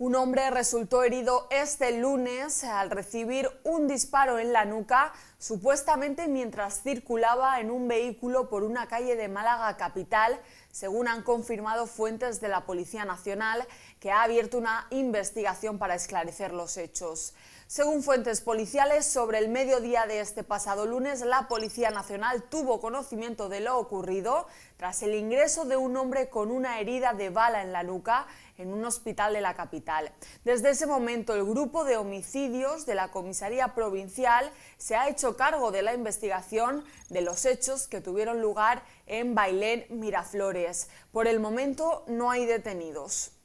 Un hombre resultó herido este lunes al recibir un disparo en la nuca, supuestamente mientras circulaba en un vehículo por una calle de Málaga capital, según han confirmado fuentes de la Policía Nacional, que ha abierto una investigación para esclarecer los hechos. Según fuentes policiales, sobre el mediodía de este pasado lunes, la Policía Nacional tuvo conocimiento de lo ocurrido tras el ingreso de un hombre con una herida de bala en la nuca en un hospital de la capital. Desde ese momento, el grupo de homicidios de la comisaría provincial se ha hecho cargo de la investigación de los hechos que tuvieron lugar en Bailén, Miraflores. Por el momento, no hay detenidos.